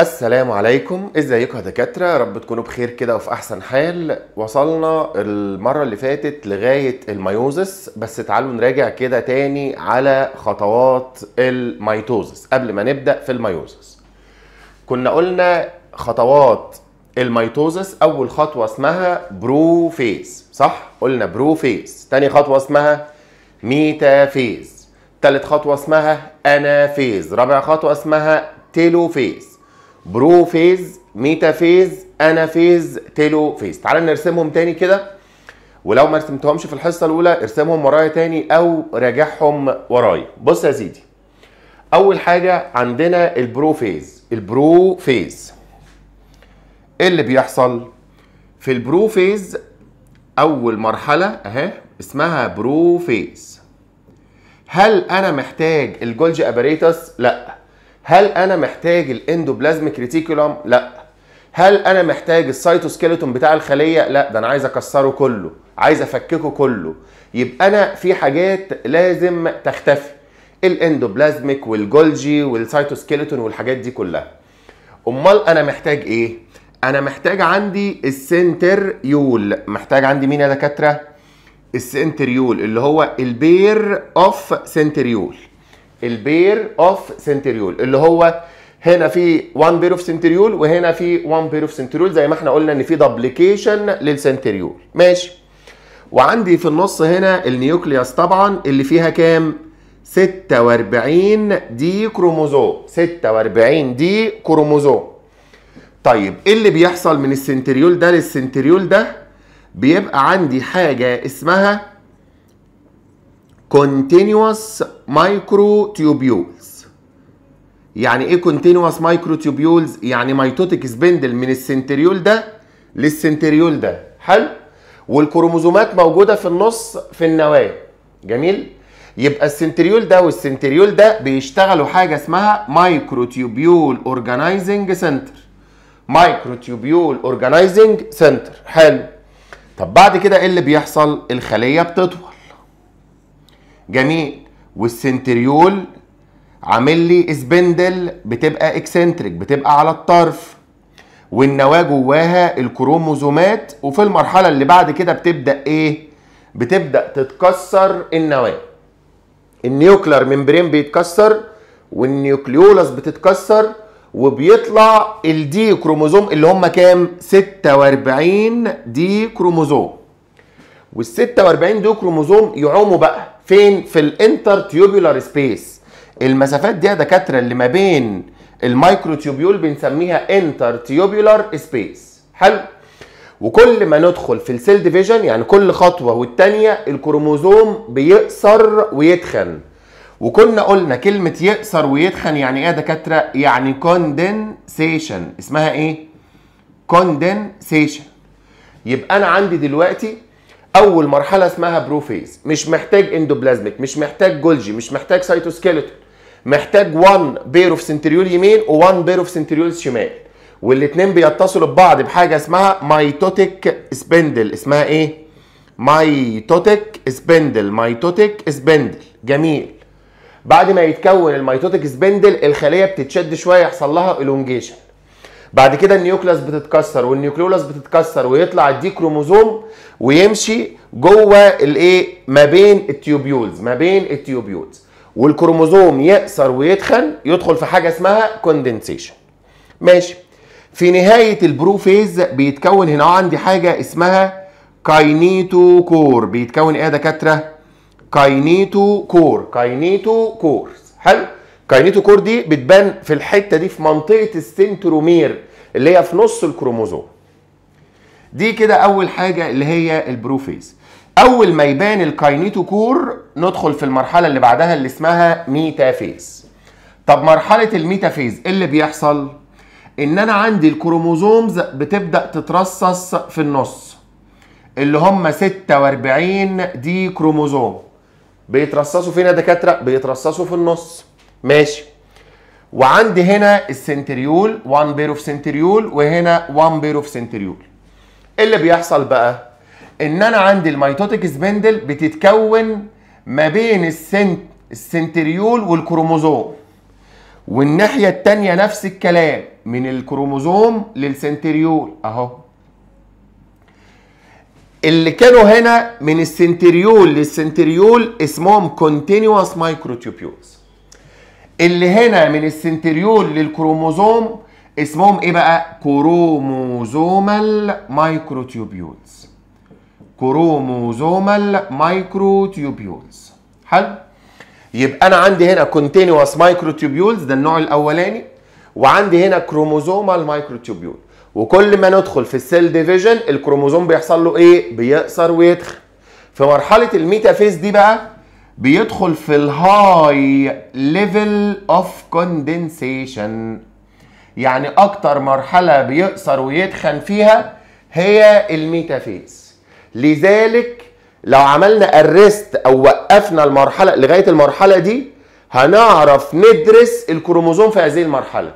السلام عليكم ازيكم يا دكاتره يا رب تكونوا بخير كده وفي احسن حال وصلنا المره اللي فاتت لغايه الميوزس بس تعالوا نراجع كده تاني على خطوات الميتوزس قبل ما نبدا في الميوزس كنا قلنا خطوات الميتوزس اول خطوه اسمها بروفيز صح قلنا بروفيز تاني خطوه اسمها ميتافيز تالت خطوه اسمها انافيز رابع خطوه اسمها تيلوفيز برو فيز ميتا فيز انا فيز تيلو فيز تعال نرسمهم تاني كده ولو ما رسمتهمش في الحصه الاولى ارسمهم ورايا تاني او راجعهم ورايا بص يا سيدي اول حاجه عندنا البرو فيز البرو فيز ايه اللي بيحصل في البرو فيز اول مرحله اهي اسمها برو فيز هل انا محتاج الجولج اباريتس لا هل انا محتاج الاندوبلازميك ريتيكولوم؟ لا هل انا محتاج السيتوسكيلتون بتاع الخليه لا ده انا عايز اكسره كله عايز افككه كله يبقى انا في حاجات لازم تختفي الاندوبلازميك والجولجي والسيتوسكيلتون والحاجات دي كلها امال انا محتاج ايه انا محتاج عندي السنتريول محتاج عندي مين يا دكاتره السنتريول اللي هو البير اوف سنتريول البير اوف سنتريول اللي هو هنا في 1 بير اوف سنتريول وهنا في 1 بير اوف سنتريول زي ما احنا قلنا ان في دبليكيشن للسنتريول ماشي وعندي في النص هنا النيوكليوس طبعا اللي فيها كام 46 دي كروموزوم 46 دي كروموزوم طيب ايه اللي بيحصل من السنتريول ده للسنتريول ده بيبقى عندي حاجه اسمها continuous microtubules يعني ايه continuous microtubules يعني mitotic سبندل من السنتريول ده للسنتريول ده حلو والكروموزومات موجوده في النص في النواه جميل يبقى السنتريول ده والسنتريول ده بيشتغلوا حاجه اسمها مايكروتيوبيول اورجانيزنج سنتر مايكروتيوبيول اورجانيزنج سنتر حلو طب بعد كده ايه اللي بيحصل الخليه بتطول جميل والسنتريول عامل لي اسبندل بتبقى اكسنتريك بتبقى على الطرف والنواه جواها الكروموزومات وفي المرحله اللي بعد كده بتبدا ايه بتبدا تتكسر النواه النيوكلر ممبرين بيتكسر والنيوكليولاس بتتكسر وبيطلع الدي كروموزوم اللي هم كام 46 دي كروموزوم وال 46 دي كروموزوم يعوموا بقى فين في الانتر تيوبولار سبيس المسافات دي يا دكاتره اللي ما بين المايكرو تيوبيول بنسميها انتر تيوبولار سبيس حلو وكل ما ندخل في السيل ديفيجن يعني كل خطوه والثانيه الكروموزوم بيقصر ويتخن وكنا قلنا كلمه يقصر ويتخن يعني ايه يا دكاتره يعني كوندنسيشن اسمها ايه كوندنسيشن يبقى انا عندي دلوقتي اول مرحله اسمها بروفيز مش محتاج اندوبلازميك مش محتاج جولجي مش محتاج سايتوسكيلتون محتاج 1 بير اوف سنتريول يمين و1 بير اوف سنتريول شمال والاثنين بيتصلوا ببعض بحاجه اسمها مايتوتيك سبندل اسمها ايه مايتوتيك سبندل مايتوتيك سبندل جميل بعد ما يتكون الميتوتيك سبندل الخليه بتتشد شويه يحصل لها الونجيشن بعد كده النيوكلاس بتتكسر والنيوكلولاس بتتكسر ويطلع الدي كروموزوم ويمشي جوه الايه ما بين التيوبيولز ما بين التيوبيولز والكروموزوم يقصر ويتخن يدخل في حاجه اسمها كوندنسيشن ماشي في نهايه البروفيز بيتكون هنا عندي حاجه اسمها كاينيتو كور بيتكون ايه يا دكاتره كاينيتو كور كاينيتو كور حلو كاينيتوكور دي بتبان في الحته دي في منطقه السنترومير اللي هي في نص الكروموزوم دي كده اول حاجه اللي هي البروفيز اول ما يبان الكاينيتوكور ندخل في المرحله اللي بعدها اللي اسمها ميتافيز طب مرحله الميتافيز اللي بيحصل ان انا عندي الكروموزومز بتبدا تترصص في النص اللي هم 46 دي كروموزوم بيترصصوا فين يا دكاتره بيترصصوا في النص ماشي وعندي هنا السنتريول 1 بير اوف سنتريول وهنا 1 بير اوف سنتريول ايه اللي بيحصل بقى ان انا عندي الميتوتيك سبندل بتتكون ما بين السنت السنتريول والكروموزوم والناحيه الثانيه نفس الكلام من الكروموزوم للسنتريول اهو اللي كانوا هنا من السنتريول للسنتريول اسمهم كونتينوس مايكروتوبيولز اللي هنا من السنتريول للكروموزوم اسمهم ايه بقى كروموزومال مايكروتيوبيولز كروموزومال مايكروتيوبيولز حلو يبقى انا عندي هنا كونتينوس مايكروتيوبيولز ده النوع الاولاني وعندي هنا كروموزومال مايكروتيوبيول وكل ما ندخل في السيل ديفيجن الكروموزوم بيحصل له ايه بيقصر ويدخل في مرحله الميتافيز دي بقى بيدخل في الهاي ليفل اوف كوندنسيشن يعني اكتر مرحله بيقصر ويتخن فيها هي الميتافيز لذلك لو عملنا الريست او وقفنا المرحله لغايه المرحله دي هنعرف ندرس الكروموزوم في هذه المرحله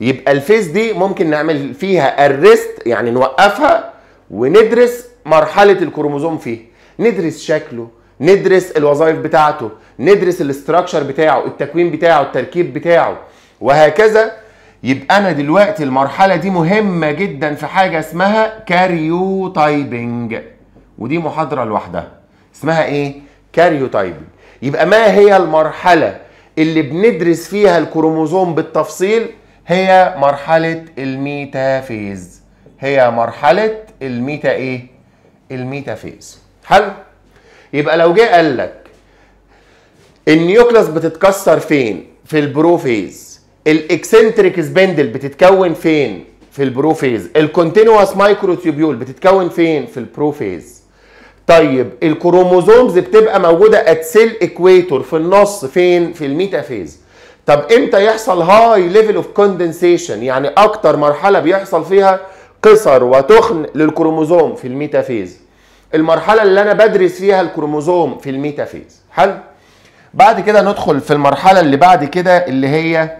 يبقى الفيز دي ممكن نعمل فيها الريست يعني نوقفها وندرس مرحله الكروموزوم فيها ندرس شكله ندرس الوظائف بتاعته ندرس الاستراكشر بتاعه التكوين بتاعه التركيب بتاعه وهكذا يبقى انا دلوقتي المرحله دي مهمه جدا في حاجه اسمها كاريو تايبنج ودي محاضره لوحدها اسمها ايه كاريو تايبنج يبقى ما هي المرحله اللي بندرس فيها الكروموزوم بالتفصيل هي مرحله الميتافيز هي مرحله الميتا ايه الميتافيز حلو يبقى لو جه قال لك النيوكلاس بتتكسر فين في البروفيز الاكسنتريك سبندل بتتكون فين في البروفيز الكونتينوس مايكروتيوبيول بتتكون فين في البروفيز طيب الكروموزومز بتبقى موجوده اتسيل اكويتور في النص فين في الميتافيز طب امتى يحصل هاي ليفل اوف كوندنسيشن يعني اكتر مرحله بيحصل فيها قصر وتخن للكروموزوم في الميتافيز المرحله اللي انا بدرس فيها الكروموزوم في الميتافيز حلو بعد كده ندخل في المرحله اللي بعد كده اللي هي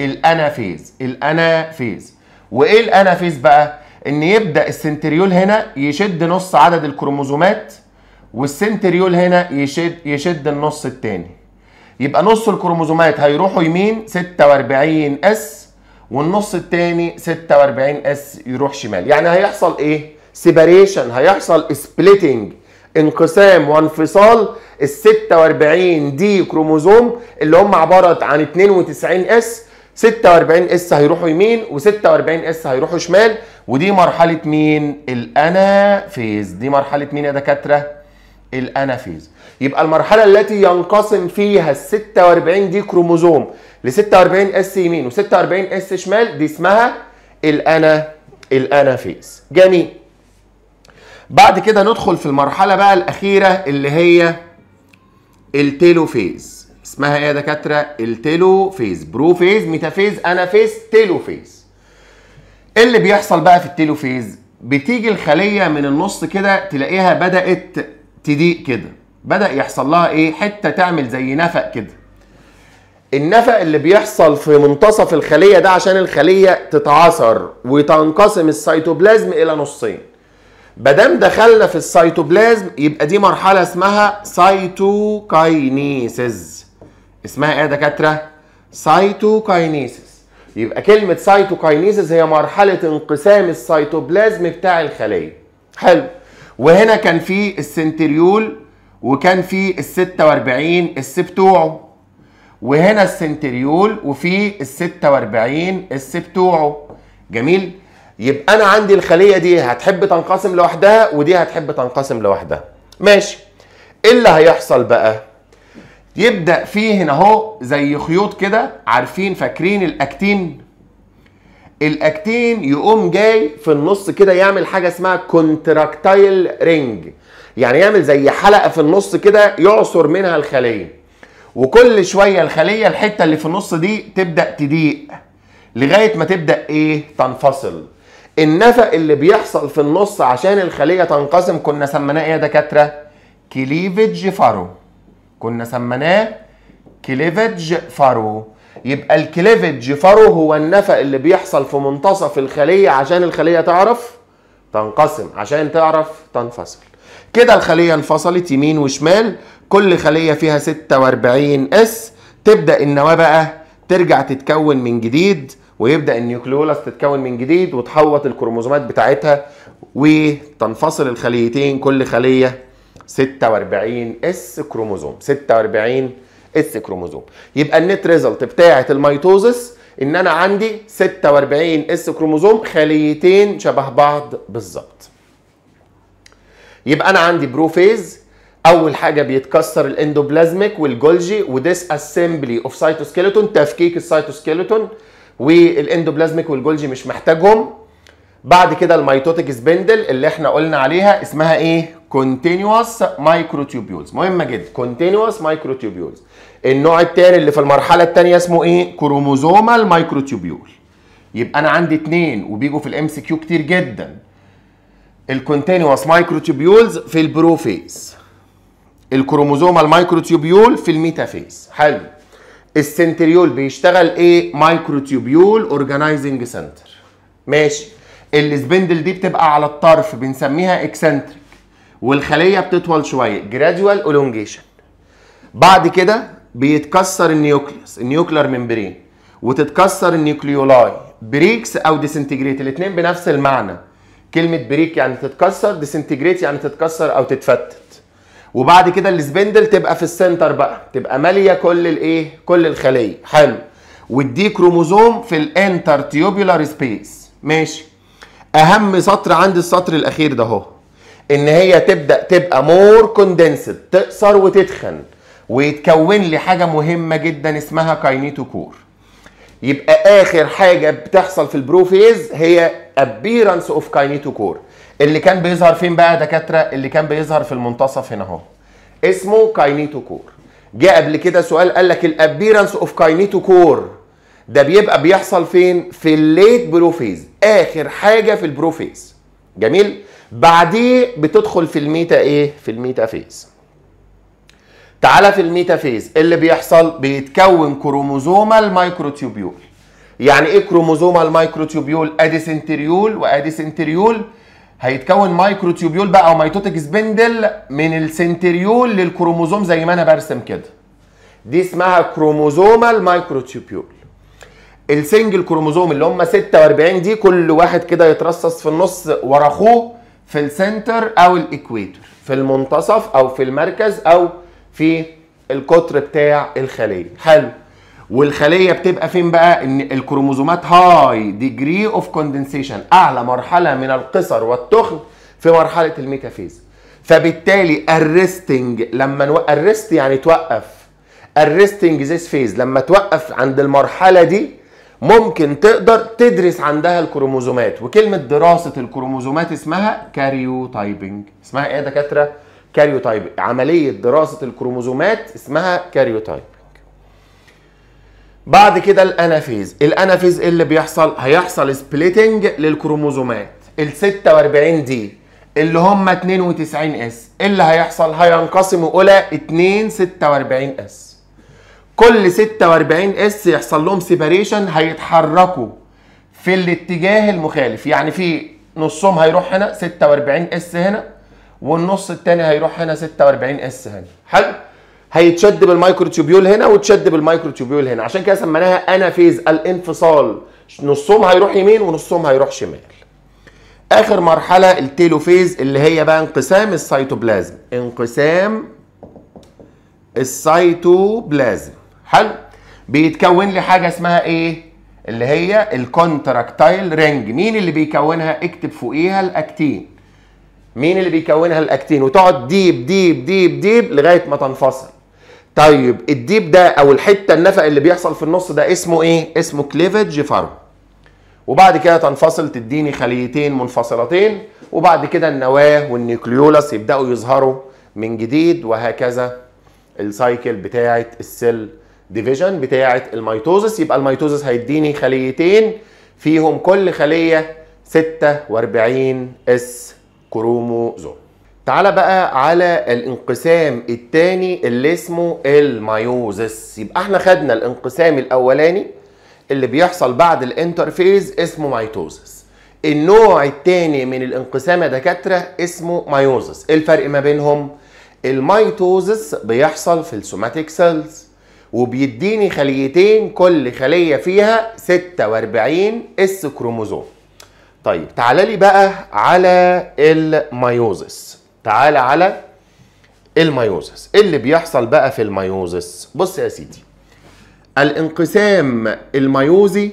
الانافيز الانافيز وايه الانافيز بقى ان يبدا السنتريول هنا يشد نص عدد الكروموزومات والسنتريول هنا يشد يشد النص الثاني يبقى نص الكروموزومات هيروحوا يمين 46 اس والنص الثاني 46 اس يروح شمال يعني هيحصل ايه سيباريشن هيحصل سبليتنج انقسام وانفصال ال 46 دي كروموزوم اللي هم عباره عن 92 اس 46 اس هيروحوا يمين و46 اس هيروحوا شمال ودي مرحله مين الانافيز دي مرحله مين يا دكاتره الانافيز يبقى المرحله التي ينقسم فيها ال 46 دي كروموزوم ل 46 اس يمين و46 اس شمال دي اسمها الانا الانافيز جميل بعد كده ندخل في المرحله بقى الاخيره اللي هي التيلو فيز اسمها ايه يا دكاتره التيلو فيز برو فيز ميتافيز انافيز تيلو فيز اللي بيحصل بقى في التيلو فيز بتيجي الخليه من النص كده تلاقيها بدات تضيق كده بدا يحصل لها ايه حته تعمل زي نفق كده النفق اللي بيحصل في منتصف الخليه ده عشان الخليه تتعثر وتنقسم السيتوبلازم الى نصين مادام دخلنا في السيتوبلازم يبقى دي مرحله اسمها سايتوكاينيسز اسمها ايه يا دكاتره سايتوكاينيسز يبقى كلمه سايتوكاينيسز هي مرحله انقسام السيتوبلازم بتاع الخليه حلو وهنا كان في السنتريول وكان في ال 46 اس بتوعه وهنا السنتريول وفي ال 46 اس بتوعه جميل يبقى انا عندي الخليه دي هتحب تنقسم لوحدها ودي هتحب تنقسم لوحدها ماشي ايه اللي هيحصل بقى يبدا فيه هنا اهو زي خيوط كده عارفين فاكرين الاكتين الاكتين يقوم جاي في النص كده يعمل حاجه اسمها كونتراكتايل رينج يعني يعمل زي حلقه في النص كده يعصر منها الخليه وكل شويه الخليه الحته اللي في النص دي تبدا تضيق لغايه ما تبدا ايه تنفصل النفق اللي بيحصل في النص عشان الخليه تنقسم كنا سميناه ايه يا دكاتره؟ كليفج فارو كنا سميناه كليفج فارو يبقى الكليفج فارو هو النفق اللي بيحصل في منتصف الخليه عشان الخليه تعرف تنقسم عشان تعرف تنفصل كده الخليه انفصلت يمين وشمال كل خليه فيها 46 اس تبدا النواه بقى ترجع تتكون من جديد ويبدا النيوكليولاس تتكون من جديد وتحوط الكروموزومات بتاعتها وتنفصل الخليتين كل خليه 46 اس كروموزوم 46 اس كروموزوم يبقى النت ريزلت بتاعه الميتوزس ان انا عندي 46 اس كروموزوم خليتين شبه بعض بالظبط يبقى انا عندي بروفيز اول حاجه بيتكسر الاندوبلازميك والجولجي وديس اسمبلي اوف سايتوسكيلتون تفكيك السايتوسكيلتون والاندوبلازميك والجولجي مش محتاجهم بعد كده الميتوتيك سبندل اللي احنا قلنا عليها اسمها ايه كونتينوس مايكروتوبيولز مهمه جدا كونتينوس مايكروتوبيولز النوع الثاني اللي في المرحله الثانيه اسمه ايه كروموزومال مايكروتيوبيول يبقى انا عندي اثنين وبيجوا في الام سي كيو كتير جدا الكونتينوس مايكروتوبيولز في البروفيز الكروموزومال مايكروتيوبيول في الميتافيز حلو السنتريول بيشتغل ايه مايكرو تيوبيول اورجانايزنج سنتر ماشي السبندل دي بتبقى على الطرف بنسميها اكسنتريك والخليه بتطول شويه جراديوال اولونجيشن بعد كده بيتكسر النيوكليوس النيوكلر ممبرين وتتكسر النيوكليولاي بريكس او ديسنتجريت الاثنين بنفس المعنى كلمه بريك يعني تتكسر ديسنتجريت يعني تتكسر او تتفتت وبعد كده السبندل تبقى في السنتر بقى تبقى ماليه كل الايه كل الخليه حلو والدي كروموزوم في الانتر تيوبولار سبيس ماشي اهم سطر عند السطر الاخير ده اهو ان هي تبدا تبقى مور كوندنسد تقصر وتتخن ويتكون لي حاجه مهمه جدا اسمها كاينيتوكور يبقى اخر حاجه بتحصل في البروفيز هي ابيرنس اوف كاينيتوكور اللي كان بيظهر فين بقى دكاتره اللي كان بيظهر في المنتصف هنا اهو اسمه كاينيتوكور جه قبل كده سؤال قال لك الابيرنس اوف كاينيتوكور ده بيبقى بيحصل فين في الليت بروفيز اخر حاجه في البروفيز جميل بعديه بتدخل في الميتا ايه في الميتا فيز تعالى في الميتا فيز اللي بيحصل بيتكون كروموزوم مايكروتيوبيول يعني ايه كروموزوم مايكروتيوبيول ادي سنتريول وادي سنتريول هيتكون مايكروتيوبيول بقى او ميتوتك سبندل من السنتريول للكروموزوم زي ما انا برسم كده دي اسمها كروموزومال مايكروتيوبيول السنجل كروموزوم اللي هم 46 دي كل واحد كده يترصص في النص ورا اخوه في السنتر او الاكويتور في المنتصف او في المركز او في القطر بتاع الخليه حلو والخليه بتبقى فين بقى ان الكروموزومات هاي ديجري اوف كوندنسيشن اعلى مرحله من القصر والتخن في مرحله الميتافيز فبالتالي الريستنج لما نو... الريست يعني توقف الريستنج ذيس فيز لما توقف عند المرحله دي ممكن تقدر تدرس عندها الكروموزومات وكلمه دراسه الكروموزومات اسمها كاريو تايبنج اسمها ايه يا دكاتره كاريو تايب عمليه دراسه الكروموزومات اسمها كاريو تايب بعد كده الانافيز الانافيز اللي بيحصل هيحصل سبليتنج للكروموزومات ال 46 دي اللي هم 92 اس اللي هيحصل هينقسموا الى 2 46 اس كل 46 اس يحصل لهم سيباريشن هيتحركوا في الاتجاه المخالف يعني في نصهم هيروح هنا 46 اس هنا والنص التاني هيروح هنا 46 اس هنا حلو هيتشد بالمايكروتوبيول هنا وتشد بالمايكروتوبيول هنا عشان كده سميناها انافيز الانفصال نصهم هيروح يمين ونصهم هيروح شمال اخر مرحله التيلوفيز اللي هي بقى انقسام السيتوبلازم انقسام السيتوبلازم حلو بيتكون لي حاجه اسمها ايه اللي هي الكونتراكتايل رينج مين اللي بيكونها اكتب فوقيها الاكتين مين اللي بيكونها الاكتين وتقعد ديب ديب ديب ديب لغايه ما تنفصل طيب الديب ده او الحته النفق اللي بيحصل في النص ده اسمه ايه؟ اسمه كليفج فرو. وبعد كده تنفصل تديني خليتين منفصلتين وبعد كده النواه والنيوكليولس يبداوا يظهروا من جديد وهكذا السايكل بتاعه السيل ديفيجن بتاعه الميتوزس يبقى الميتوزس هيديني خليتين فيهم كل خليه 46 اس كروموزوم. تعالى بقى على الانقسام الثاني اللي اسمه المايوزس يبقى احنا خدنا الانقسام الاولاني اللي بيحصل بعد الانترفيز اسمه مايتوزس النوع الثاني من الانقسام يا دكاتره اسمه مايوزس ايه الفرق ما بينهم المايتوزس بيحصل في السوماتيك سيلز وبيديني خليتين كل خليه فيها 46 اس كروموزوم طيب تعالى لي بقى على المايوزس تعالى على الميوزس ايه اللي بيحصل بقى في الميوزس بص يا سيدي الانقسام الميوزي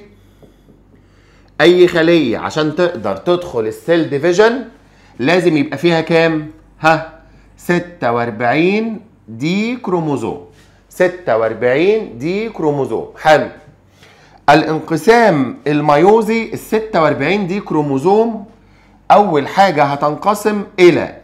اي خليه عشان تقدر تدخل السيل ديفيجن لازم يبقى فيها كام ها 46 دي كروموزوم 46 دي كروموزوم حلو الانقسام الميوزي ال 46 دي كروموزوم اول حاجه هتنقسم الى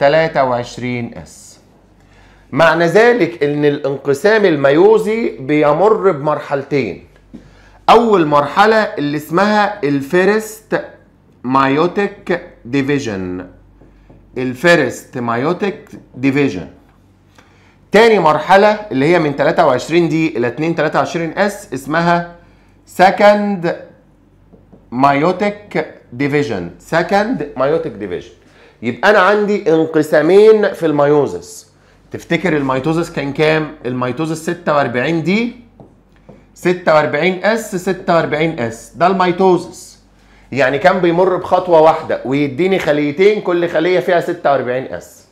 23 اس معنى ذلك ان الانقسام الميوزي بيمر بمرحلتين اول مرحله اللي اسمها الفيرست مايوتيك ديفيجن الفيرست مايوتيك ديفيجن تاني مرحلة اللي هي من 23 دي إلى 2 23 اس اسمها second meiotic ديفيجن second meiotic ديفيجن يبقى انا عندي انقسامين في الميوزس تفتكر الميتوزس كان كام الميتوزس 46 دي 46 اس 46 اس ده الميتوزس يعني كان بيمر بخطوه واحده ويديني خليتين كل خليه فيها 46 اس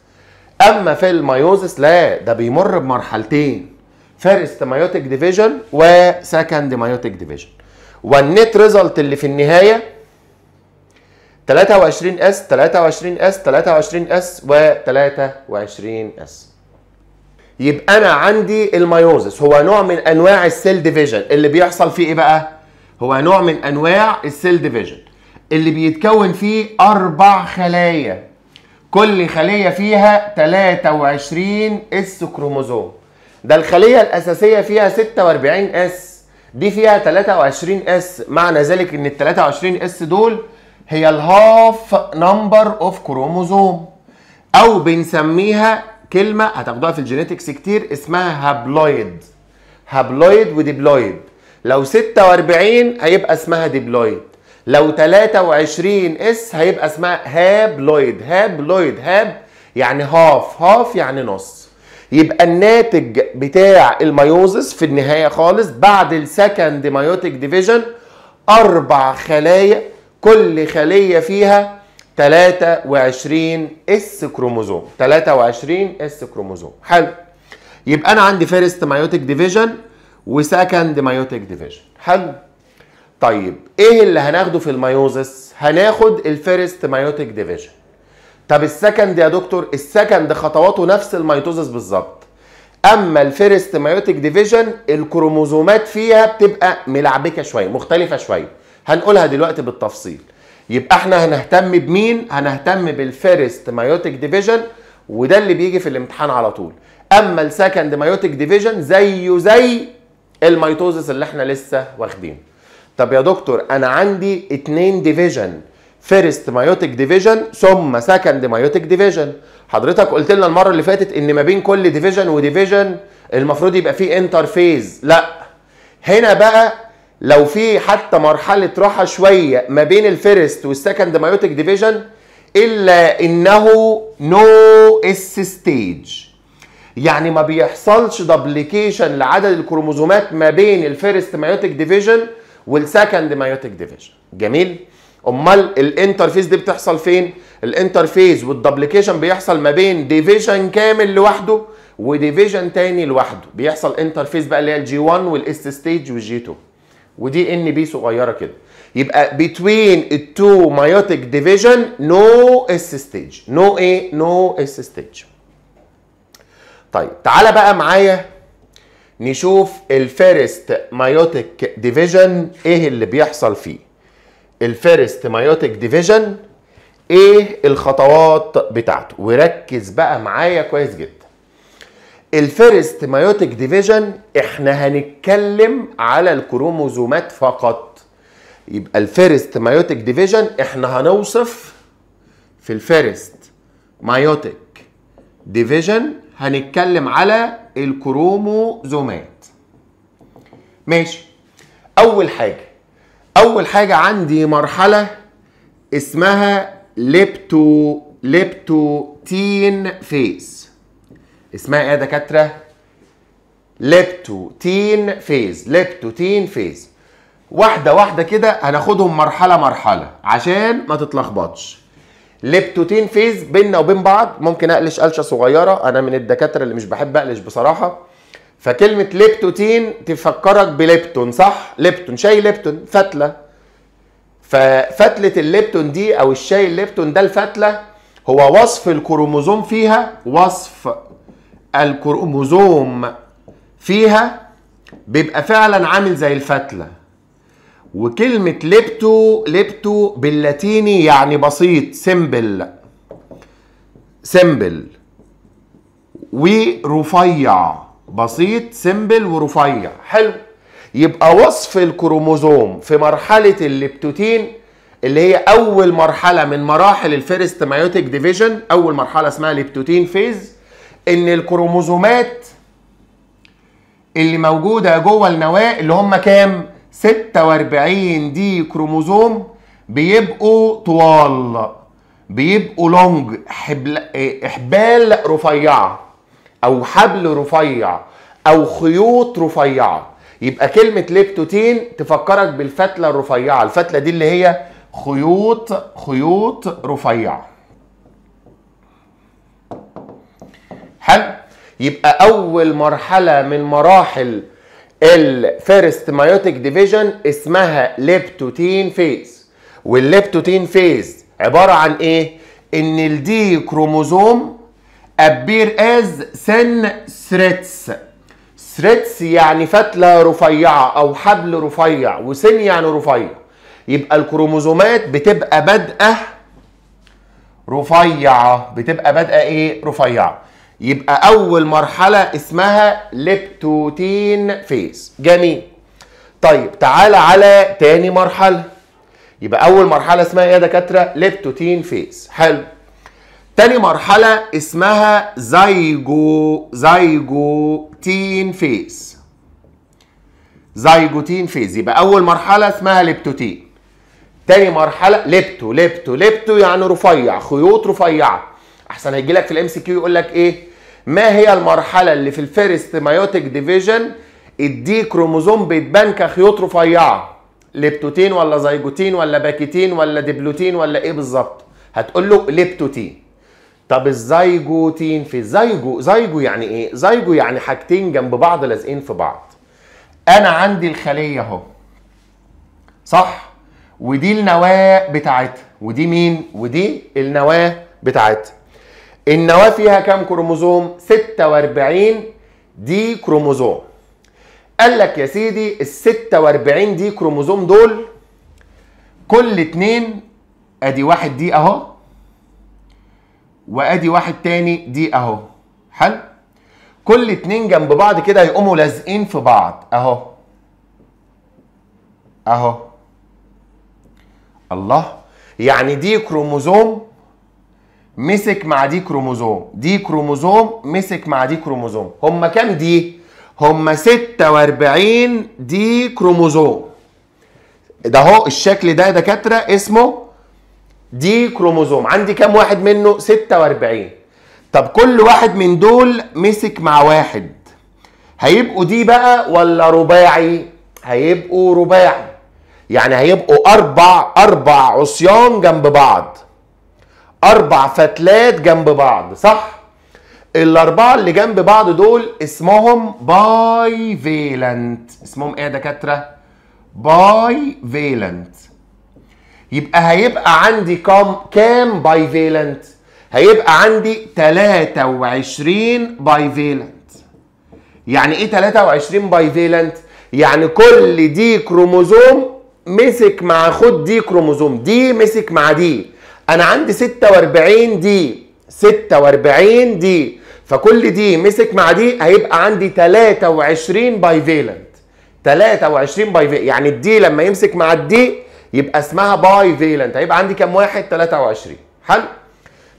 اما في الميوزس لا ده بيمر بمرحلتين فيرست مايوتيك ديفيجن وسكند مايوتيك ديفيجن والنت ريزلت اللي في النهايه 23 اس 23 اس 23 اس و 23 اس يبقى انا عندي الميوزس هو نوع من انواع السيل ديفيجن اللي بيحصل فيه ايه بقى هو نوع من انواع السيل ديفيجن اللي بيتكون فيه اربع خلايا كل خليه فيها 23 اس كروموزوم ده الخليه الاساسيه فيها 46 اس دي فيها 23 اس معنى ذلك ان ال 23 اس دول هي الهاف نمبر اوف كروموزوم او بنسميها كلمه هتاخدوها في الجينيتكس كتير اسمها هابلويد هابلويد وديبلويد لو 46 هيبقى اسمها ديبلويد لو 23 اس هيبقى اسمها هابلويد هابلويد هاب يعني هاف هاف يعني نص يبقى الناتج بتاع الميوزس في النهايه خالص بعد السكند مايوتيك ديفيجن اربع خلايا كل خلية فيها 23 اس كروموزوم 23 اس كروموزوم حلو يبقى انا عندي فيرست مايوتيك ديفيجن وسكند مايوتيك ديفيجن حلو طيب ايه اللي هناخده في الميوزس هناخد الفيرست مايوتيك ديفيجن طب السكند يا دكتور السكند خطواته نفس الميتوزس بالظبط اما الفيرست مايوتيك ديفيجن الكروموزومات فيها بتبقى ملعبكه شويه مختلفه شويه هنقولها دلوقتي بالتفصيل يبقى احنا هنهتم بمين هنهتم بالفيرست مايوتيك ديفيجن وده اللي بيجي في الامتحان على طول اما السكند مايوتيك ديفيجن زيه زي الميتوزس اللي احنا لسه واخدين طب يا دكتور انا عندي اتنين ديفيجن فيرست مايوتيك ديفيجن ثم سكند مايوتيك ديفيجن حضرتك قلت لنا المره اللي فاتت ان ما بين كل ديفيجن وديفيجن المفروض يبقى فيه انترفيز لا هنا بقى لو في حتى مرحله راحه شويه ما بين الفيرست والسكند مايوتيك ديفيجن الا انه نو اس ستيج يعني ما بيحصلش دبليكيشن لعدد الكروموزومات ما بين الفيرست مايوتيك ديفيجن والسكند مايوتيك ديفيجن جميل امال الانترفيس دي بتحصل فين الانترفيس والدبليكيشن بيحصل ما بين ديفيجن كامل لوحده وديفيجن تاني لوحده بيحصل انترفيس بقى اللي هي الجي 1 والاس ستيج والجي 2 ودي ان بي صغيره كده يبقى between التو مايوتيك ديفيجن نو اس ستيج نو ايه نو اس ستيج طيب تعالى بقى معايا نشوف الفيرست مايوتيك ديفيجن ايه اللي بيحصل فيه الفيرست مايوتيك ديفيجن ايه الخطوات بتاعته وركز بقى معايا كويس جدا الفيرست مايوتيك ديفيجن احنا هنتكلم على الكروموزومات فقط يبقى الفيرست مايوتيك ديفيجن احنا هنوصف في الفيرست مايوتيك ديفيجن هنتكلم على الكروموزومات ماشي اول حاجه اول حاجه عندي مرحله اسمها ليبتو ليبتوتين فيز اسمها ايه يا دكاتره ليبتوتين فيز ليبتوتين فيز واحده واحده كده هناخدهم مرحله مرحله عشان ما تتلخبطش ليبتوتين فيز بيننا وبين بعض ممكن اقلش قلشه صغيره انا من الدكاتره اللي مش بحب اقلش بصراحه فكلمه ليبتوتين تفكرك بليبتون صح ليبتون شاي ليبتون فتله ففتله الليبتون دي او الشاي الليبتون ده الفتله هو وصف الكروموزوم فيها وصف الكروموزوم فيها بيبقى فعلا عامل زي الفتله وكلمه ليبتو ليبتو باللاتيني يعني بسيط سيمبل سيمبل ورفيع بسيط سيمبل ورفيع حلو يبقى وصف الكروموزوم في مرحله الليبتوتين اللي هي اول مرحله من مراحل الفيرست مايوتيك ديفيجن اول مرحله اسمها ليبتوتين فيز ان الكروموزومات اللي موجوده جوه النواه اللي هم كام 46 دي كروموزوم بيبقوا طوال بيبقوا لونج حبل احبال رفيعه او حبل رفيع او خيوط رفيعه يبقى كلمه ليبتوتين تفكرك بالفتله الرفيعه الفتله دي اللي هي خيوط خيوط رفيعه حلو يبقى اول مرحله من مراحل الفيرست مايوتيك ديفيجن اسمها ليبتوتين فيز والليبتوتين فيز عباره عن ايه ان الدي كروموزوم ابير از سن ثريتس ثريتس يعني فتله رفيعه او حبل رفيع وسن يعني رفيع يبقى الكروموزومات بتبقى بادئه رفيعه بتبقى بادئه ايه رفيعه يبقى اول مرحله اسمها ليبتوتين فيز جميل طيب تعالى على تاني مرحله يبقى اول مرحله اسمها ايه يا دكاتره ليبتوتين فيز حلو تاني مرحله اسمها زيجو زيجوتين فيز زيجوتين فيز يبقى اول مرحله اسمها ليبتوتين تاني مرحله ليبتو ليبتو ليبتو يعني رفيع خيوط رفيعه احسن هيجي لك في الام سي كيو يقول لك ايه ما هي المرحله اللي في الفيرست مايوتيك ديفيجن الدي كروموزوم بيتبان كخيوط رفيعه ليبتوتين ولا زيجوتين ولا باكيتين ولا ديبلوتين ولا ايه بالظبط هتقول له ليبتوتين طب الزيجوتين في زيجو زيجو يعني ايه زيجو يعني حاجتين جنب بعض لازقين في بعض انا عندي الخليه اهو صح ودي النواه بتاعتها ودي مين ودي النواه بتاعتها النواة فيها كام كروموزوم 46 دي كروموزوم قال لك يا سيدي ال 46 دي كروموزوم دول كل اتنين ادي واحد دي اهو وادي واحد تاني دي اهو حلو كل اتنين جنب بعض كده يقوموا لازقين في بعض اهو اهو الله يعني دي كروموزوم مسك مع دي كروموزوم دي كروموزوم مسك مع دي كروموزوم هما كام دي هما 46 دي كروموزوم ده هو الشكل ده يا دكاتره اسمه دي كروموزوم عندي كام واحد منه 46 طب كل واحد من دول مسك مع واحد هيبقوا دي بقى ولا رباعي هيبقوا رباعي يعني هيبقوا اربع اربع عصيان جنب بعض اربع فتلات جنب بعض صح الاربعه اللي جنب بعض دول اسمهم باي فيلنت اسمهم ايه يا دكاتره باي فيلنت يبقى هيبقى عندي كام كام باي فيلنت هيبقى عندي 23 باي فيلنت يعني ايه 23 باي فيلنت يعني كل دي كروموزوم مسك مع خد دي كروموزوم دي مسك مع دي انا عندي 46 دي 46 دي فكل دي مسك مع دي هيبقى عندي 23 باي فيلنت 23 باي فيلنت يعني الدي لما يمسك مع الدي يبقى اسمها باي فيلنت هيبقى عندي كام واحد 23 حلو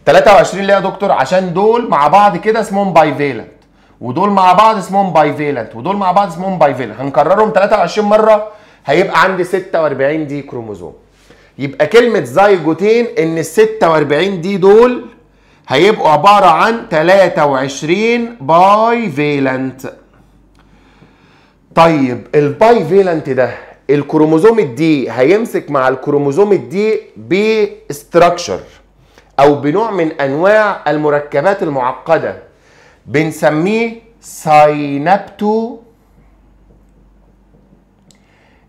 23 ليه يا دكتور عشان دول مع بعض كده اسمهم باي فيلنت ودول مع بعض اسمهم باي فيلنت ودول مع بعض اسمهم باي فيلنت هنكررهم 23 مره هيبقى عندي 46 دي كروموزوم يبقى كلمه زيجوتين ان ال 46 دي دول هيبقوا عباره عن 23 باي فيلنت طيب الباي فيلنت ده الكروموزوم الدي هيمسك مع الكروموزوم الدي بستراكشر او بنوع من انواع المركبات المعقده بنسميه ساينابتو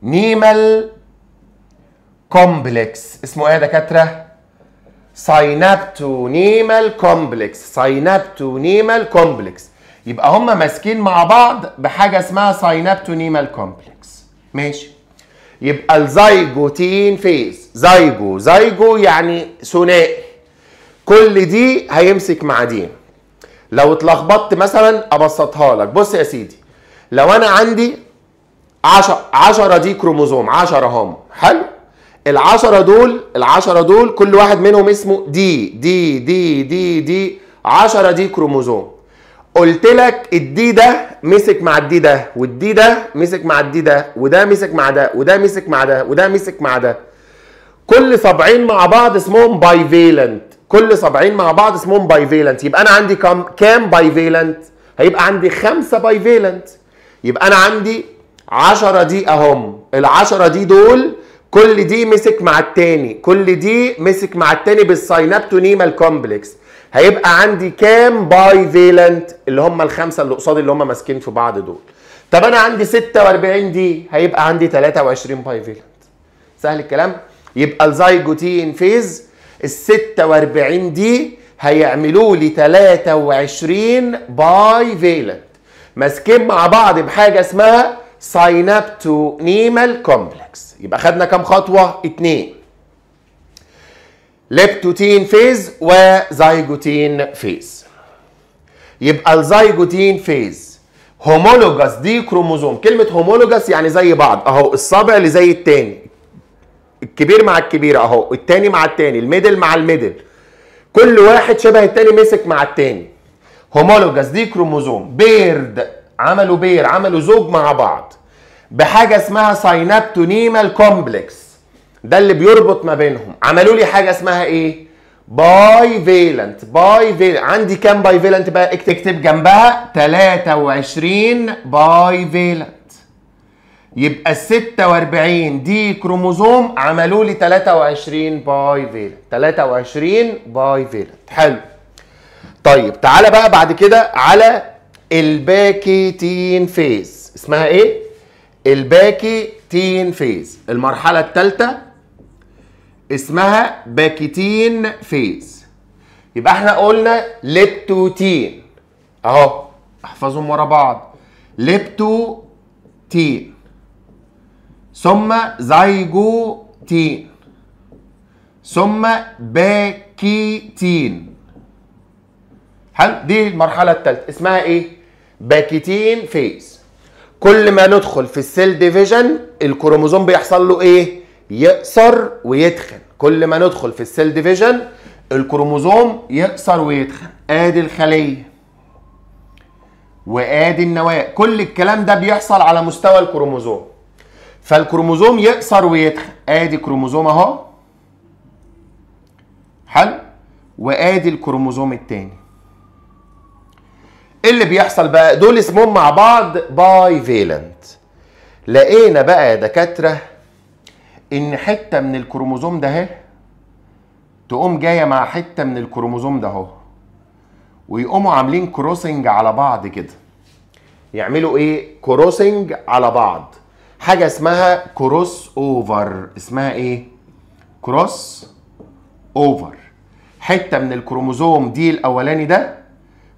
نيمال كومبلكس اسمه ايه يا دكاتره ساينابتونيمال كومبلكس ساينابتونيمال كومبلكس يبقى هم ماسكين مع بعض بحاجه اسمها ساينابتونيمال كومبلكس ماشي يبقى الزيجوتين فيز زيجو زيجو يعني ثنائي كل دي هيمسك مع دي لو اتلخبطت مثلا ابسطها لك بص يا سيدي لو انا عندي 10 10 دي كروموزوم 10 هم حلو العشرة دول العشرة دول كل واحد منهم اسمه دي دي دي دي دي 10 دي كروموزوم قلت لك الدي ده مسك مع الدي ده والدي ده مسك مع الدي ده وده مسك مع ده وده مسك مع ده وده مسك مع ده كل صبعين مع بعض اسمهم باي فيلنت كل صبعين مع بعض اسمهم باي فيلنت يبقى انا عندي كام كام باي فيلنت هيبقى عندي خمسة باي فيلنت يبقى انا عندي 10 دي اهم ال10 دي دول كل دي مسك مع التاني كل دي مسك مع التاني بالساينابتونيمال كومبلكس هيبقى عندي كام باي فيلنت اللي هم الخمسه اللي قصادي اللي هم ماسكين في بعض دول طب انا عندي 46 دي هيبقى عندي 23 باي فيلنت سهل الكلام يبقى الزايجوتين فيز ال 46 دي هيعملوا لي 23 باي فيلنت ماسكين مع بعض بحاجه اسمها ساينابتونيمال كومبلكس يبقى خدنا كام خطوه اتنين ليبتوتين فيز وزايجوتين فيز يبقى الزايجوتين فيز هومولوجاس دي كروموزوم كلمه هومولوجاس يعني زي بعض اهو الصابع اللي زي التاني الكبير مع الكبير اهو التاني مع التاني الميدل مع الميدل كل واحد شبه التاني مسك مع التاني هومولوجاس دي كروموزوم بيرد عملوا بير عملوا زوج مع بعض بحاجه اسمها ساينابتونيمال كومبلكس ده اللي بيربط ما بينهم عملوا لي حاجه اسمها ايه باي فيلنت باي فيلنت عندي كام باي فيلنت بقى اكتب اكتب جنبها 23 باي فيلنت يبقى ال 46 دي كروموزوم عملوا لي 23 باي فيلنت 23 باي فيلنت حلو طيب تعالى بقى بعد كده على الباكيتين فيز اسمها ايه الباكيتين فيز المرحله الثالثه اسمها باكيتين فيز يبقى احنا قلنا ليبتوتين اهو احفظهم ورا بعض ليبتوتين ثم زيجوتين ثم باكيتين حلو دي المرحله الثالثه اسمها ايه باكيتين فيز كل ما ندخل في السيل ديفيجن الكروموزوم بيحصل له ايه يقصر ويتخن كل ما ندخل في السيل ديفيجن الكروموزوم يقصر ويتخن ادي الخليه وادي النواه كل الكلام ده بيحصل على مستوى الكروموزوم فالكروموزوم يقصر ويتخن ادي كروموزوم اهو حلو وادي الكروموزوم التاني ايه اللي بيحصل بقى دول اسمهم مع بعض باي فيلنت لقينا بقى يا دكاتره ان حته من الكروموزوم ده اهي تقوم جايه مع حته من الكروموزوم ده اهو ويقوموا عاملين كروسنج على بعض كده يعملوا ايه كروسنج على بعض حاجه اسمها كروس اوفر اسمها ايه كروس اوفر حته من الكروموزوم دي الاولاني ده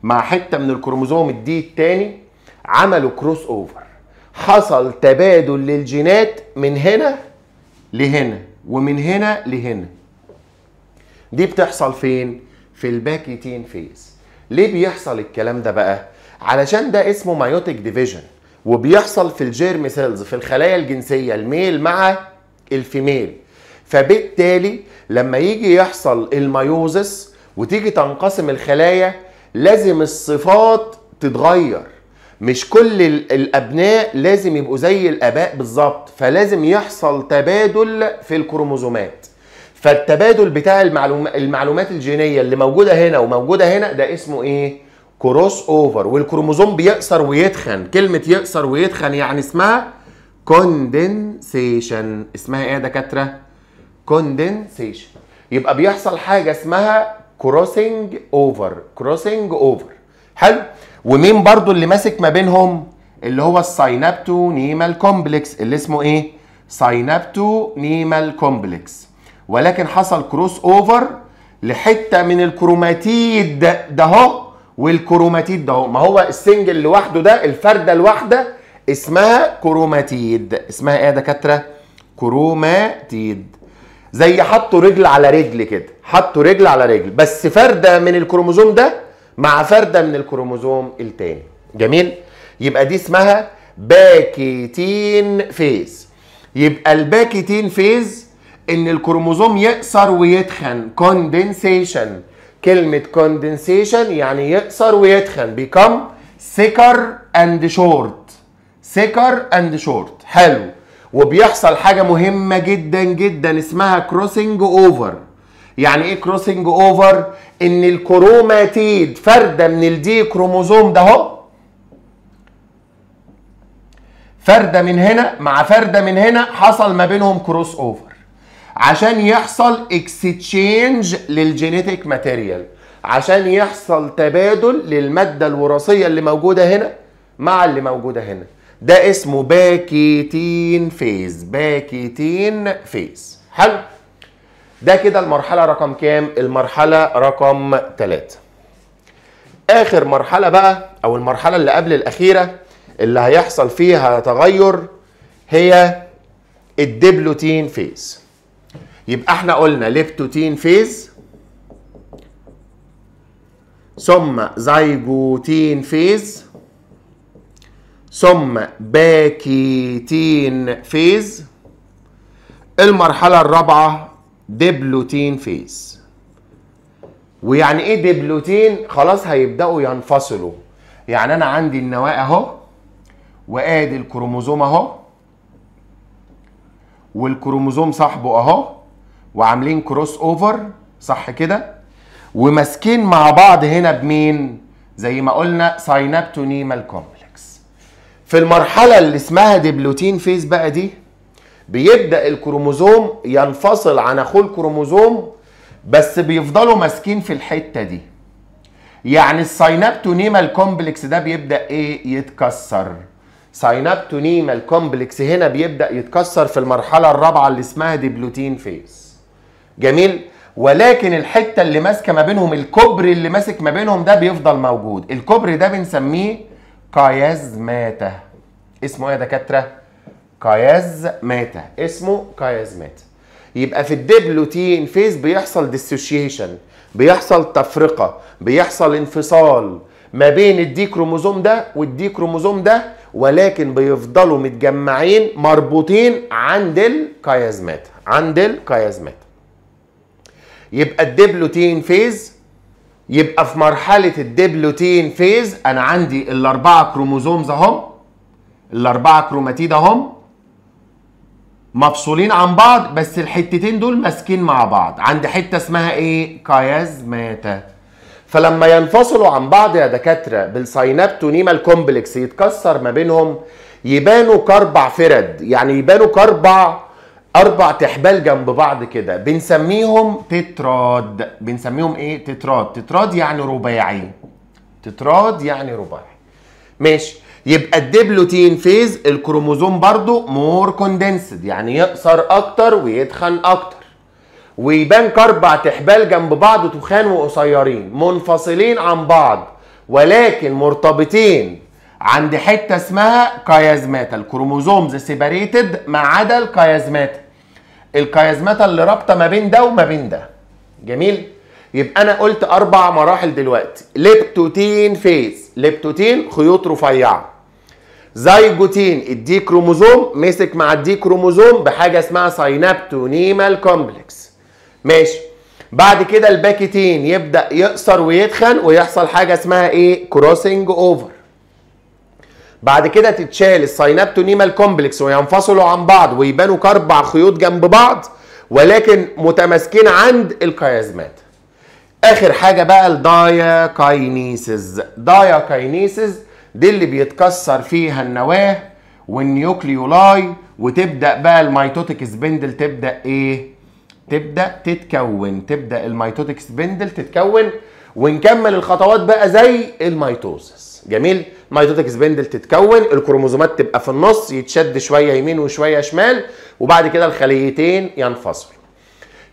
مع حته من الكروموزوم الدي الثاني عملوا كروس اوفر حصل تبادل للجينات من هنا لهنا ومن هنا لهنا دي بتحصل فين في الباكيتين فيز ليه بيحصل الكلام ده بقى علشان ده اسمه مايوتيك ديفيجن وبيحصل في الجيرم سيلز في الخلايا الجنسيه الميل مع الفيميل فبالتالي لما يجي يحصل الميوزس وتيجي تنقسم الخلايا لازم الصفات تتغير مش كل الابناء لازم يبقوا زي الاباء بالظبط فلازم يحصل تبادل في الكروموزومات فالتبادل بتاع المعلومات الجينيه اللي موجوده هنا وموجوده هنا ده اسمه ايه كروس اوفر والكروموزوم بيقصر ويتخن كلمه يقصر ويتخن يعني اسمها كوندنسيشن اسمها ايه يا دكاتره كوندنسيشن يبقى بيحصل حاجه اسمها كروسنج اوفر كروسنج اوفر حلو ومين برضو اللي ماسك ما بينهم اللي هو الساينابتو نيمال كومبلكس اللي اسمه ايه ساينابتو نيمال كومبلكس ولكن حصل كروس اوفر لحته من الكروماتيد ده اهو والكروماتيد ده ما هو السنجل لوحده ده الفرده الواحده اسمها كروماتيد اسمها ايه يا دكاتره كروماتيد زي حطوا رجل على رجل كده حطوا رجل على رجل بس فرده من الكروموزوم ده مع فرده من الكروموزوم التاني جميل يبقى دي اسمها باكيتين فيز يبقى الباكيتين فيز ان الكروموزوم يقصر ويتخن كوندنسيشن كلمه كوندنسيشن يعني يقصر ويتخن بيكم سكر اند شورت سكر اند شورت حلو وبيحصل حاجه مهمه جدا جدا اسمها كروسنج اوفر يعني ايه كروسنج اوفر ان الكروماتيد فرده من الدي كروموزوم ده اهو فرده من هنا مع فرده من هنا حصل ما بينهم كروس اوفر عشان يحصل اكستشينج للجينيتيك ماتيريال عشان يحصل تبادل للماده الوراثيه اللي موجوده هنا مع اللي موجوده هنا ده اسمه باكيتين فيز باكيتين فيز حلو ده كده المرحلة رقم كام؟ المرحلة رقم تلاتة آخر مرحلة بقى أو المرحلة اللي قبل الأخيرة اللي هيحصل فيها تغير هي الدبلوتين فيز يبقى احنا قلنا ليبتوتين فيز ثم زيجوتين فيز ثم باكيتين فيز المرحلة الرابعة ديبلوتين فيز ويعني ايه ديبلوتين خلاص هيبدأوا ينفصلوا يعني انا عندي النواة اهو وادي الكروموزوم اهو والكروموزوم صاحبه اهو وعاملين كروس اوفر صح كده وماسكين مع بعض هنا بمين زي ما قلنا ساينابتونيما الكامل في المرحله اللي اسمها ديبلوتين فيز بقى دي بيبدا الكروموزوم ينفصل عن اخوه الكروموزوم بس بيفضلوا ماسكين في الحته دي يعني الساينابتونيمال كومبلكس ده بيبدا ايه يتكسر ساينابتونيمال كومبلكس هنا بيبدا يتكسر في المرحله الرابعه اللي اسمها ديبلوتين فيز جميل ولكن الحته اللي ماسكه ما بينهم الكوبري اللي ماسك ما بينهم ده بيفضل موجود الكوبري ده بنسميه كاياز ماتا اسمه ايه يا دكاتره كاياز ماتا اسمه كاياز ماتا يبقى في الدبلوتين فيز بيحصل ديسوشيشن بيحصل تفرقه بيحصل انفصال ما بين الدي كروموزوم ده والدي كروموزوم ده ولكن بيفضلوا متجمعين مربوطين عند الكايازمات عند الكايازمات يبقى الدبلوتين فيز يبقى في مرحله الدبلوتين فيز انا عندي الاربعه كروموزومز اهم الاربعه كروماتيد اهم مفصولين عن بعض بس الحتتين دول ماسكين مع بعض عند حته اسمها ايه كيازماتا فلما ينفصلوا عن بعض يا دكاتره بالساينابتونيمال كومبلكس يتكسر ما بينهم يبانوا كاربع فرد يعني يبانوا كاربع اربع تحبال جنب بعض كده بنسميهم تتراد بنسميهم ايه تتراد تتراد يعني رباعي تتراد يعني رباعي ماشي يبقى الدبلوتين فيز الكروموزوم برضو مور كوندنسد يعني يقصر اكتر ويتخن اكتر ويبان كاربع تحبال جنب بعض تخان وقصيرين منفصلين عن بعض ولكن مرتبطين عند حته اسمها كايازماتا الكروموزومز سيباريتد ما عدا الكايازماتا الكايزماتا اللي رابطه ما بين ده وما بين ده جميل يبقى انا قلت اربع مراحل دلوقتي ليبتوتين فيز ليبتوتين خيوط رفيعه زيجوتين الدي كروموزوم مسك مع الدي كروموزوم بحاجه اسمها ساينابتونيمال كومبلكس ماشي بعد كده الباكيتين يبدا يقصر ويتخن ويحصل حاجه اسمها ايه كروسنج اوفر بعد كده تتشال الساينابتونيمال كومبلكس وينفصلوا عن بعض ويبانوا كاربع خيوط جنب بعض ولكن متماسكين عند الكايزمات اخر حاجه بقى الداياكاينيسز داياكاينيسز دي اللي بيتكسر فيها النواه والنيوكليولاي وتبدا بقى الميتوتيك سبندل تبدا ايه تبدا تتكون تبدا الميتوتيك سبندل تتكون ونكمل الخطوات بقى زي الميتوزس جميل مايتوتك سبندل تتكون الكروموزومات تبقى في النص يتشد شويه يمين وشويه شمال وبعد كده الخليتين ينفصلوا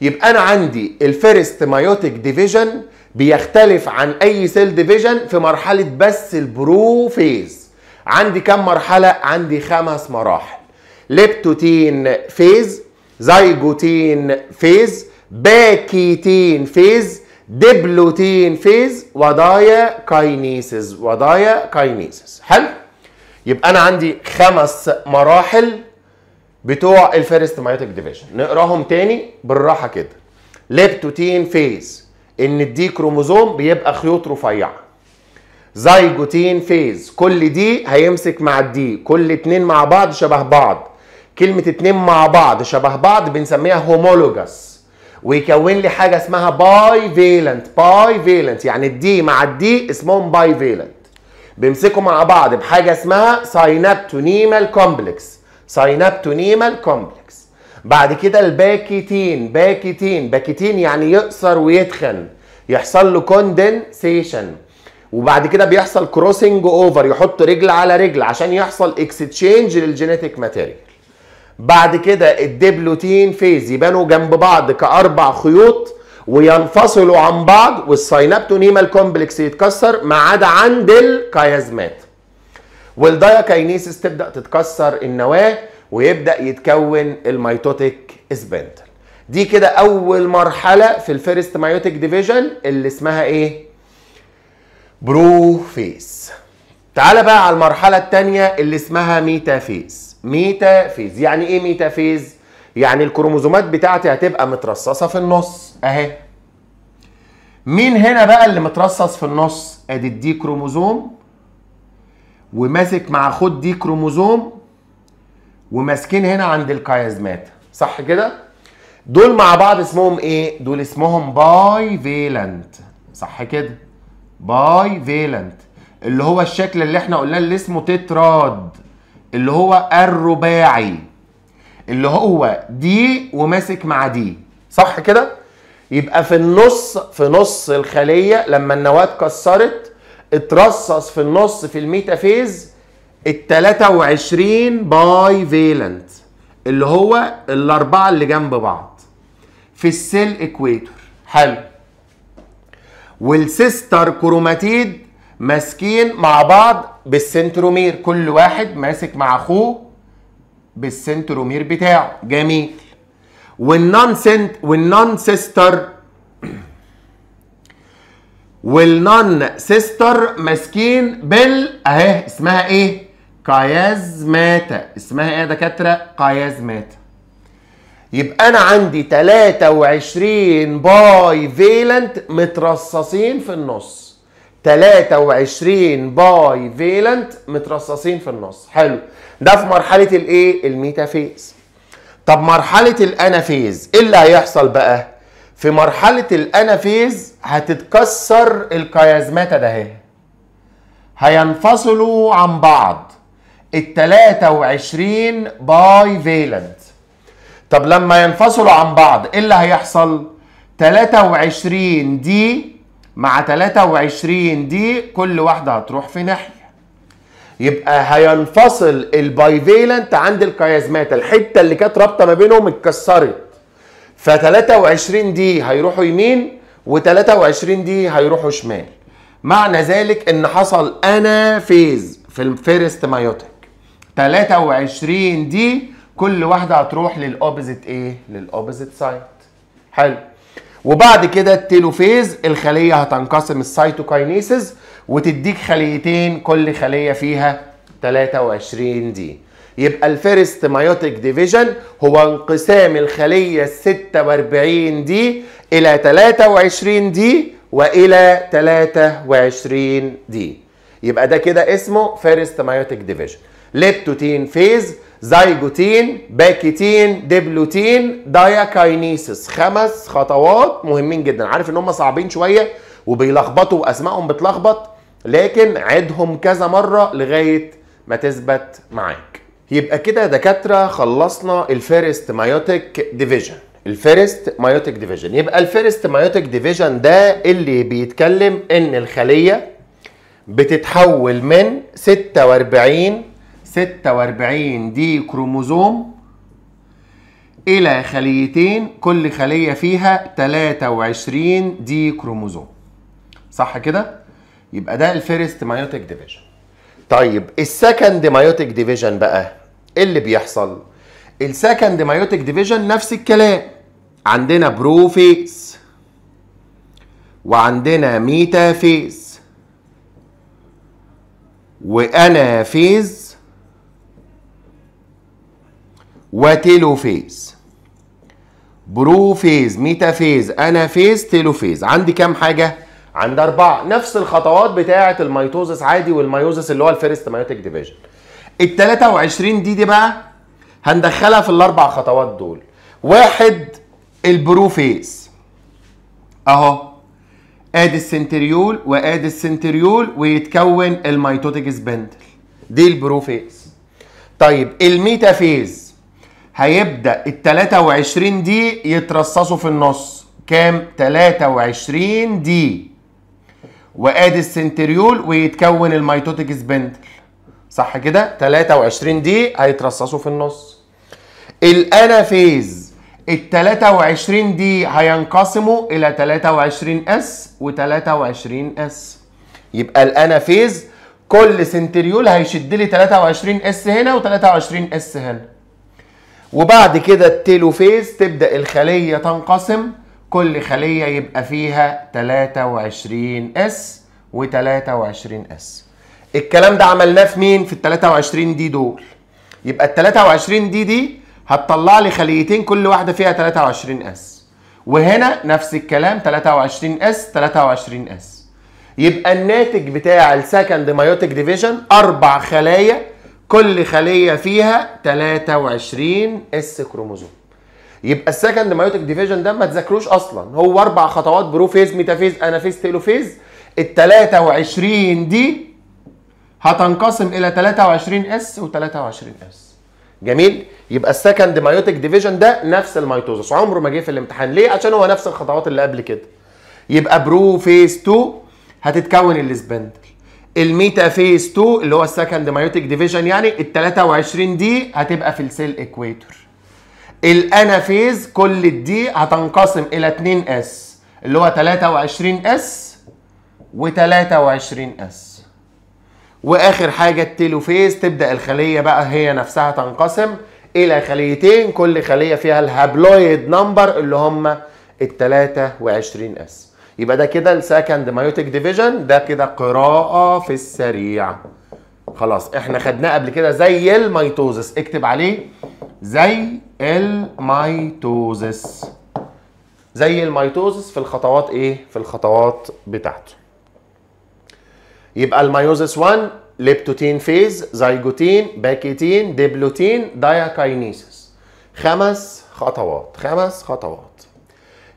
يبقى انا عندي الفيرست مايوتيك ديفيجن بيختلف عن اي سيل ديفيجن في مرحله بس البروفيز عندي كم مرحله عندي خمس مراحل ليبتوتين فيز زيجوتين فيز باكيتين فيز ديبلوتين فيز ودايا كاينيسز ودايا كاينيسز حلو يبقى انا عندي خمس مراحل بتوع الفيرست مايوتيك ديفيجن نقراهم تاني بالراحه كده ليبتوتين فيز ان الدي كروموزوم بيبقى خيوط رفيعه زايجوتين فيز كل دي هيمسك مع الدي كل اتنين مع بعض شبه بعض كلمه اتنين مع بعض شبه بعض بنسميها هومولوجاس ويكون لي حاجه اسمها باي فيلنت باي فيلنت يعني الدي مع الدي اسمهم باي فيلنت بيمسكوا مع بعض بحاجه اسمها ساينابتونيمال كومبلكس ساينابتونيمال كومبلكس بعد كده الباكيتين باكيتين باكيتين يعني يقصر ويتخن يحصل له كوندنسيشن وبعد كده بيحصل كروسنج اوفر يحط رجل على رجل عشان يحصل اكستشينج للجينيتيك ماتيريال بعد كده الدبلوتين فيز يبانوا جنب بعض كأربع خيوط وينفصلوا عن بعض والسينابتونيمال كومبلكس يتكسر ما عدا عند الكيازمات والدايكاينيسيس تبدا تتكسر النواه ويبدا يتكون الميتوتيك اسبندل دي كده اول مرحله في الفيرست مايوتيك ديفيجن اللي اسمها ايه بروفيس تعال بقى على المرحله الثانيه اللي اسمها ميتافيز ميتافيز يعني ايه ميتافيز يعني الكروموزومات بتاعتي هتبقى مترصصه في النص اهي مين هنا بقى اللي مترصص في النص ادي الدي كروموزوم وماسك مع خد دي كروموزوم وماسكين هنا عند الكيازمات صح كده دول مع بعض اسمهم ايه دول اسمهم باي فيلنت صح كده باي فيلنت اللي هو الشكل اللي احنا قلناه اللي اسمه تتراد اللي هو الرباعي اللي هو دي وماسك مع دي صح كده يبقى في النص في نص الخليه لما النواه اتكسرت اترصص في النص في الميتافيز ال 23 باي فيلنت اللي هو الاربعه اللي جنب بعض في السيل اكويتور حلو والسيستر كروماتيد ماسكين مع بعض بالسنترومير كل واحد ماسك مع اخوه بالسنترومير بتاعه جميل والنون سنت والنون سيستر والنون سيستر ماسكين بال اهي اسمها ايه كايازماتا اسمها ايه يا دكاتره كايازماتا يبقى انا عندي 23 باي فيلنت مترصصين في النص 23 باي فيلنت مترصصين في النص حلو ده في مرحله الايه الميتافيز طب مرحله الانافيز ايه اللي هيحصل بقى في مرحله الانافيز هتتكسر الكيازماتا ده هي. هينفصلوا عن بعض ال 23 باي فيلنت طب لما ينفصلوا عن بعض ايه اللي هيحصل 23 دي مع 23 دي كل واحده هتروح في ناحيه يبقى هينفصل البايفيلنت عند الكيازمات الحته اللي كانت رابطه ما بينهم اتكسرت ف 23 دي هيروحوا يمين و23 دي هيروحوا شمال معنى ذلك ان حصل انا فيز في الفيرست مايوتيك 23 دي كل واحده هتروح للاوبزيت ايه للاوبزيت سايد حلو وبعد كده التيلوفيز الخليه هتنقسم السيتوكاينيسز وتديك خليتين كل خليه فيها 23 دي يبقى الفيرست مايوتيك ديفيجن هو انقسام الخليه ال 46 دي الى 23 دي والى 23 دي يبقى ده كده اسمه فيرست مايوتيك ديفيجن ليبتوتين فيز زيجوتين باكيتين ديبلوتين داياكاينيسس خمس خطوات مهمين جدا عارف ان هم صعبين شويه وبيلخبطوا واسمائهم بتلخبط لكن عدهم كذا مره لغايه ما تثبت معاك يبقى كده دكاتره خلصنا الفيرست مايوتيك ديفيجن الفيرست مايوتيك ديفيجن يبقى الفيرست مايوتيك ديفيجن ده اللي بيتكلم ان الخليه بتتحول من 46 46 دي كروموزوم إلى خليتين كل خلية فيها 23 دي كروموزوم صح كده؟ يبقى ده الفيرست مايوتيك ديفيجن طيب السكند مايوتيك ديفيجن بقى ايه اللي بيحصل؟ السكند مايوتيك ديفيجن نفس الكلام عندنا بروفيس وعندنا ميتافيز وانافيز وتيلوفيز بروفيز ميتافيز انافيز تيلوفيز عندي كام حاجه عند اربعه نفس الخطوات بتاعه الميتوزس عادي والميوزس اللي هو الفيرست مايوتيك ديفيجن ال 23 دي دي بقى هندخلها في الاربع خطوات دول واحد البروفيز اهو ادي السنتريول وادي السنتريول ويتكون الميتوتيك سبندل دي البروفيز طيب الميتافيز هيبدا ال 23 دي يترصصوا في النص كام 23 دي وادي السنتريول ويتكون الميتوتيك سبندل صح كده 23 دي هيترصصوا في النص الانافيز ال 23 دي هينقسموا الى 23 اس و23 اس يبقى الانافيز كل سنتريول هيشد لي 23 اس هنا و23 اس هنا وبعد كده التيلوفيز تبدأ الخلية تنقسم كل خلية يبقى فيها 23 اس و23 اس الكلام ده عملناه في مين في ال 23 دي دول يبقى ال 23 دي دي هتطلع لي خليتين كل واحده فيها 23 اس وهنا نفس الكلام 23 اس 23 اس يبقى الناتج بتاع السكند مايوتيك ديفيجن اربع خلايا كل خليه فيها 23 اس كروموزوم يبقى السكند مايوتك ديفيجن ده ما تذاكروش اصلا هو اربع خطوات بروفيز ميتافيز انافيز تيلوفيز ال 23 دي هتنقسم الى 23 اس و23 اس جميل يبقى السكند مايوتك ديفيجن ده نفس الميتوزس عمره ما جه في الامتحان ليه عشان هو نفس الخطوات اللي قبل كده يبقى برو فيز 2 هتتكون السبندل الميتافيز 2 اللي هو السكند مايوتيك ديفيجن يعني ال 23 دي هتبقى في السيل اكويتور الانافيز كل الدي هتنقسم الى 2 اس اللي هو 23 اس و23 اس واخر حاجه التيلوفيز تبدا الخليه بقى هي نفسها تنقسم الى خليتين كل خليه فيها الهابلويد نمبر اللي هم ال 23 اس يبقى ده كده السكند مايوتيك ديفيجن ده كده قراءه في السريع خلاص احنا خدناه قبل كده زي الميتوزس اكتب عليه زي الميتوزس زي الميتوزس في الخطوات ايه في الخطوات بتاعته يبقى الميوزس 1 ليبتوتين فيز زيجوتين باكيتين ديبلوتين داياكاينيسيس خمس خطوات خمس خطوات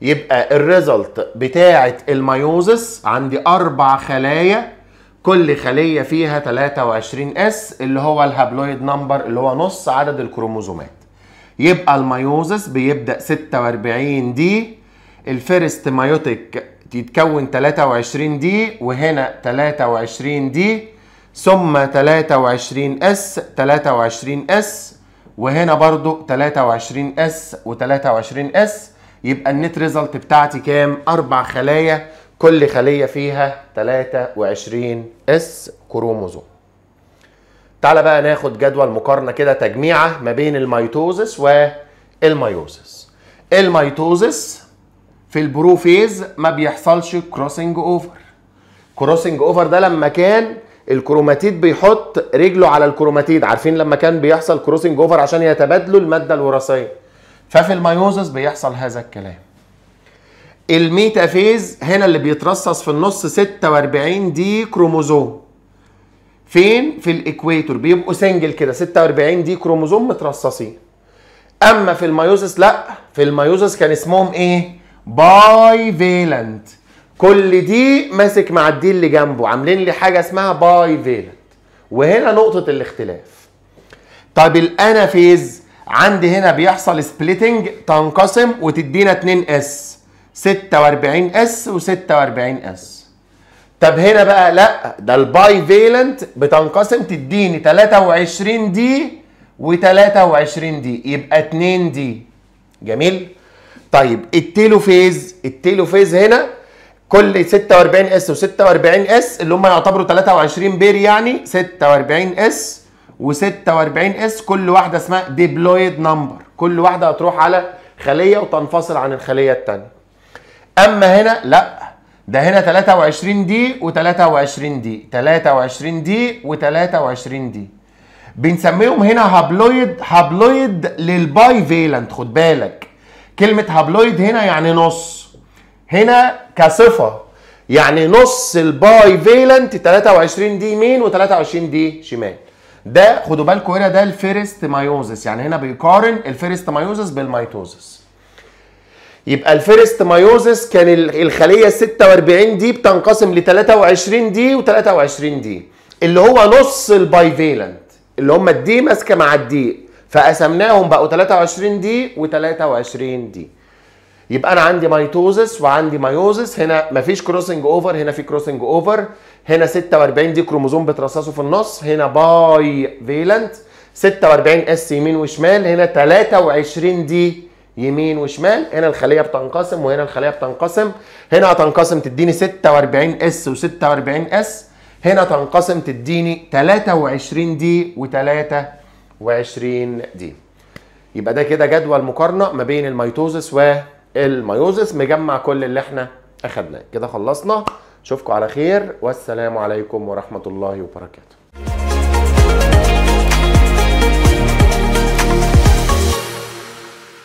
يبقى الريزلت بتاعه الميوزس عندي اربع خلايا كل خليه فيها 23 اس اللي هو الهابلويد نمبر اللي هو نص عدد الكروموزومات يبقى الميوزس بيبدا 46 دي الفيرست مايوتيك يتكون 23 دي وهنا 23 دي ثم 23 اس 23 اس وهنا برضو 23 اس و23 اس يبقى النت ريزلت بتاعتي كام؟ أربع خلايا كل خلية فيها 23 اس كروموزوم. تعالى بقى ناخد جدول مقارنة كده تجميعة ما بين الميتوزس والميوزس. الميتوزس في البروفيز ما بيحصلش كروسنج اوفر. كروسنج اوفر ده لما كان الكروماتيد بيحط رجله على الكروماتيد، عارفين لما كان بيحصل كروسنج اوفر عشان يتبادلوا المادة الوراثية. ففي الميوزس بيحصل هذا الكلام الميتافيز هنا اللي بيترصص في النص 46 دي كروموزوم فين في الاكويتور بيبقوا سنجل كده 46 دي كروموزوم مترصصين اما في الميوزس لا في الميوزس كان اسمهم ايه باي فيلنت كل دي ماسك مع الدي اللي جنبه عاملين لي حاجه اسمها باي فيلنت وهنا نقطه الاختلاف طب الانافيز عندي هنا بيحصل سبليتنج تنقسم وتدينا 2 اس 46 اس و46 اس طب هنا بقى لا ده الباي فيلنت بتنقسم تديني 23 دي و23 دي يبقى 2 دي جميل طيب التيلو فيز التيلو فيز هنا كل 46 اس و46 اس اللي هم يعتبروا 23 بير يعني 46 اس و46 اس كل واحده اسمها ديبلويد نمبر كل واحده هتروح على خليه وتنفصل عن الخليه الثانيه اما هنا لا ده هنا 23 دي و23 دي 23 دي و23 دي بنسميهم هنا هابلويد هابلويد للباي فيلنت خد بالك كلمه هابلويد هنا يعني نص هنا كصفه يعني نص الباي فيلنت 23 دي يمين و23 دي شمال ده خدوا بالكم هنا ده الفيرست مايوزس يعني هنا بيقارن الفيرست مايوزس بالميتوزس يبقى الفيرست مايوزس كان الخليه 46 دي بتنقسم ل 23 دي و23 دي اللي هو نص البايفيلنت اللي هم الدي ماسكه مع الدي فقسمناهم بقوا 23 دي و23 دي يبقى انا عندي مايتوزس وعندي مايوزس هنا مفيش كروسنج اوفر هنا في كروسنج اوفر هنا 46 دي كروموزوم بترصصه في النص هنا باي فيلنت 46 اس يمين وشمال هنا 23 دي يمين وشمال هنا الخليه بتنقسم وهنا الخليه بتنقسم هنا هتنقسم تديني 46 اس و46 اس هنا تنقسم تديني 23 دي و23 دي يبقى ده كده جدول مقارنه ما بين الميتوزس والميوزس مجمع كل اللي احنا اخدناه كده خلصنا اشوفكم على خير والسلام عليكم ورحمه الله وبركاته